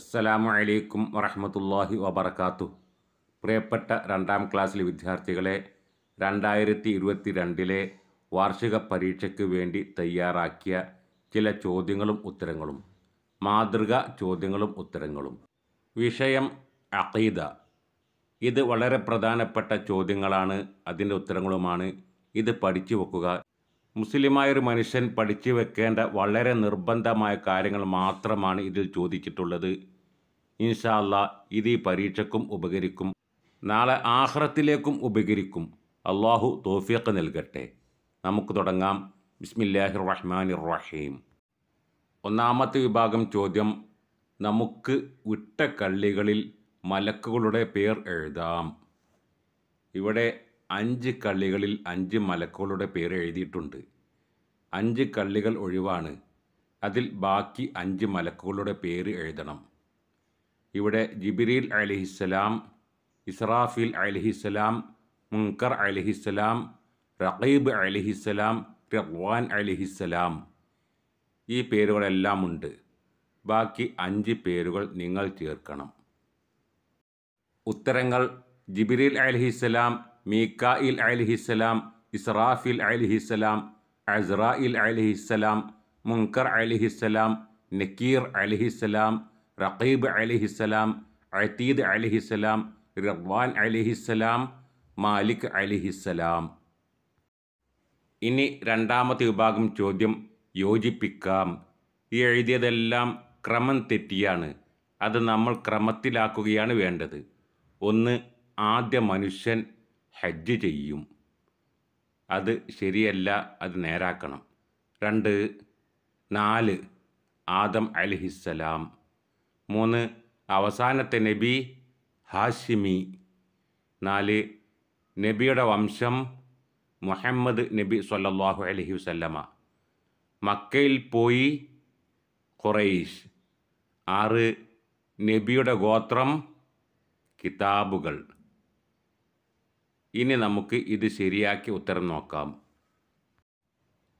അസ്സലാമു അലൈക്കും വറഹമത്തല്ലാഹി വബർക്കാത്തു പ്രിയപ്പെട്ട രണ്ടാം ക്ലാസ്സിലെ വിദ്യാർത്ഥികളെ രണ്ടായിരത്തി ഇരുപത്തി രണ്ടിലെ വാർഷിക പരീക്ഷയ്ക്ക് വേണ്ടി തയ്യാറാക്കിയ ചില ചോദ്യങ്ങളും ഉത്തരങ്ങളും മാതൃക ചോദ്യങ്ങളും ഉത്തരങ്ങളും വിഷയം അഖീദ ഇത് വളരെ പ്രധാനപ്പെട്ട ചോദ്യങ്ങളാണ് അതിൻ്റെ ഉത്തരങ്ങളുമാണ് ഇത് പഠിച്ചു വെക്കുക മുസ്ലിമായൊരു മനുഷ്യൻ പഠിച്ചു വെക്കേണ്ട വളരെ നിർബന്ധമായ കാര്യങ്ങൾ മാത്രമാണ് ഇതിൽ ചോദിച്ചിട്ടുള്ളത് ഇൻഷാല്ല ഇത് ഈ പരീക്ഷക്കും ഉപകരിക്കും നാളെ ആഹ്റത്തിലേക്കും ഉപകരിക്കും അള്ളാഹു തോഫിയൊക്കെ നൽകട്ടെ നമുക്ക് തുടങ്ങാം ബിസ്മില്ലാഹി റഹ്മാൻ റഹീം ഒന്നാമത്തെ വിഭാഗം ചോദ്യം നമുക്ക് വിട്ട കള്ളികളിൽ മലക്കുകളുടെ പേർ എഴുതാം ഇവിടെ അഞ്ച് കള്ളികളിൽ അഞ്ച് മലക്കുകളുടെ പേര് എഴുതിയിട്ടുണ്ട് അഞ്ച് കള്ളികൾ ഒഴിവാണ് അതിൽ ബാക്കി അഞ്ച് മലക്കുകളുടെ പേര് എഴുതണം ഇവിടെ ജിബിരിൽ അലഹിസ്സലാം ഇസ്രാഫിൽ അലഹിസ്സലാം മുൻകർ അലഹിസ്സലാം റഹീബ് അലഹിസ്സലാം റഹ്വാൻ അലഹിസ്സലാം ഈ പേരുകളെല്ലാം ഉണ്ട് ബാക്കി അഞ്ച് പേരുകൾ നിങ്ങൾ ചേർക്കണം ഉത്തരങ്ങൾ ജിബിരിൽ അലഹിസ്സലാം മീക്കായിൽ അലിഹിസ്സലാം ഇസ്രാഫിൽ അലിഹിസ്സലാം അസ്രായിൽ അലിഹിസ്സലാം മുൻകർ അലിഹിസ്സലാം നക്കീർ അലിഹിസ്സലാം റഖീബ് അലിഹിസ്സലാം അതീദ് അലിഹിസ്സലാം റബ്വാൻ അലിഹിസ്സലാം മാലിക് അലിഹിസ്സലാം ഇനി രണ്ടാമത്തെ വിഭാഗം ചോദ്യം യോജിപ്പിക്കാം ഈ എഴുതിയതെല്ലാം ക്രമം തെറ്റിയാണ് അത് നമ്മൾ ക്രമത്തിലാക്കുകയാണ് വേണ്ടത് ഒന്ന് ആദ്യ മനുഷ്യൻ ഹജ്ജ് ചെയ്യും അത് ശരിയല്ല അത് നേരാക്കണം രണ്ട് നാല് ആദം അലിഹിസ്സലാം മൂന്ന് അവസാനത്തെ നബി ഹാഷിമി നാല് നബിയുടെ വംശം മുഹമ്മദ് നബി സല്ലാഹു അലഹി വല്ലമ മക്കയിൽ പോയി ഖുറൈഷ് ആറ് നബിയുടെ ഗോത്രം കിതാബുകൾ ഇനി നമുക്ക് ഇത് ശരിയാക്കി ഉത്തരം നോക്കാം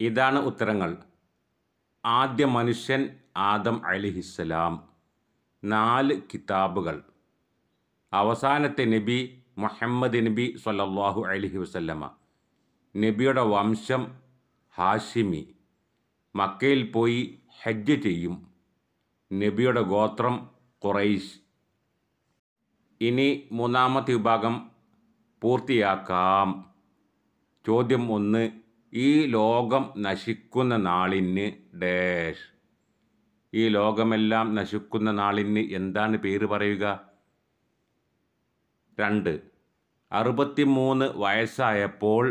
ഇതാണ് ഉത്തരങ്ങൾ ആദ്യ മനുഷ്യൻ ആദം അലിഹിസ്സലാം നാല് കിതാബുകൾ അവസാനത്തെ നബി മുഹമ്മദ് നബി സല്ലാഹു അലിഹി വസല്ലമ നബിയുടെ വംശം ഹാഷിമി മക്കയിൽ പോയി ഹജ്ജ് ചെയ്യും നബിയുടെ ഗോത്രം കുറൈശ് ഇനി മൂന്നാമത്തെ വിഭാഗം പൂർത്തിയാക്കാം ചോദ്യം ഒന്ന് ഈ ലോകം നശിക്കുന്ന നാളിന് ഡാഷ് ഈ ലോകമെല്ലാം നശിക്കുന്ന നാളിന് എന്താണ് പേര് പറയുക രണ്ട് അറുപത്തിമൂന്ന് വയസ്സായപ്പോൾ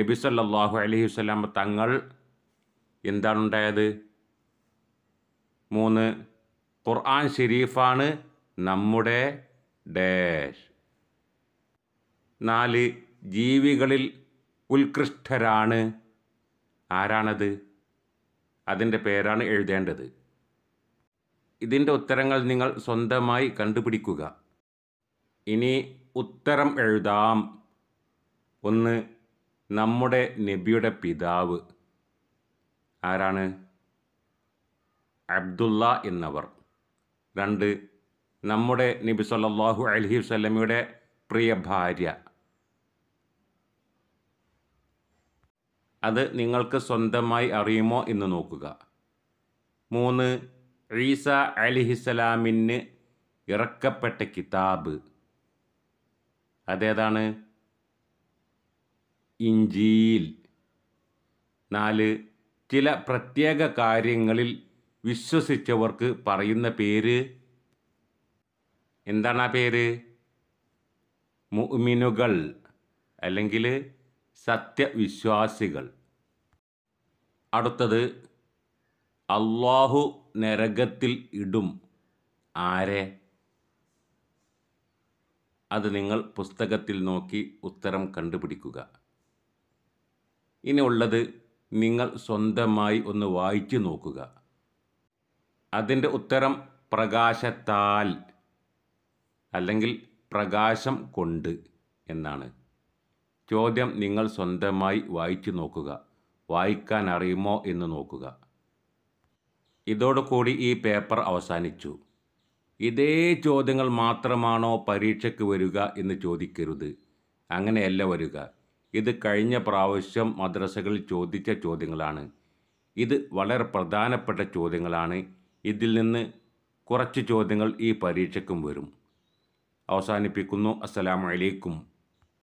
നബി സല്ലാഹു അലൈഹി വസ്ലാം തങ്ങൾ എന്താണുണ്ടായത് മൂന്ന് ഖുർആൻ ഷെരീഫാണ് നമ്മുടെ ഡാഷ് നാല് ജീവികളിൽ ഉത്കൃഷ്ടരാണ് ആരാണത് അതിൻ്റെ പേരാണ് എഴുതേണ്ടത് ഇതിൻ്റെ ഉത്തരങ്ങൾ നിങ്ങൾ സ്വന്തമായി കണ്ടുപിടിക്കുക ഇനി ഉത്തരം എഴുതാം ഒന്ന് നമ്മുടെ നബിയുടെ പിതാവ് ആരാണ് അബ്ദുള്ള എന്നവർ രണ്ട് നമ്മുടെ നബി സല്ലാഹു അലഹി വല്ലമയുടെ പ്രിയ ഭാര്യ അത് നിങ്ങൾക്ക് സ്വന്തമായി അറിയുമോ എന്ന് നോക്കുക മൂന്ന് ഈസ അലിഹിസലാമിന് ഇറക്കപ്പെട്ട കിതാബ് അതേതാണ് ഇഞ്ചിയിൽ നാല് ചില പ്രത്യേക കാര്യങ്ങളിൽ വിശ്വസിച്ചവർക്ക് പറയുന്ന പേര് എന്താണ് ആ പേര് മുഅ്മിനുകൾ അല്ലെങ്കിൽ സത്യവിശ്വാസികൾ അടുത്തത് അള്ളാഹു നരകത്തിൽ ഇടും ആരെ അത് നിങ്ങൾ പുസ്തകത്തിൽ നോക്കി ഉത്തരം കണ്ടുപിടിക്കുക ഇനി ഉള്ളത് നിങ്ങൾ സ്വന്തമായി ഒന്ന് വായിച്ചു നോക്കുക അതിൻ്റെ ഉത്തരം പ്രകാശത്താൽ അല്ലെങ്കിൽ പ്രകാശം കൊണ്ട് എന്നാണ് ചോദ്യം നിങ്ങൾ സ്വന്തമായി വായിച്ചു നോക്കുക വായിക്കാൻ അറിയുമോ എന്ന് നോക്കുക ഇതോടുകൂടി ഈ പേപ്പർ അവസാനിച്ചു ഇതേ ചോദ്യങ്ങൾ മാത്രമാണോ പരീക്ഷയ്ക്ക് വരിക എന്ന് ചോദിക്കരുത് അങ്ങനെയല്ല വരിക ഇത് കഴിഞ്ഞ പ്രാവശ്യം മദ്രസകളിൽ ചോദിച്ച ചോദ്യങ്ങളാണ് ഇത് വളരെ പ്രധാനപ്പെട്ട ചോദ്യങ്ങളാണ് ഇതിൽ നിന്ന് കുറച്ച് ചോദ്യങ്ങൾ ഈ പരീക്ഷയ്ക്കും വരും അവസാനിപ്പിക്കുന്നു അസ്സലാമലൈക്കും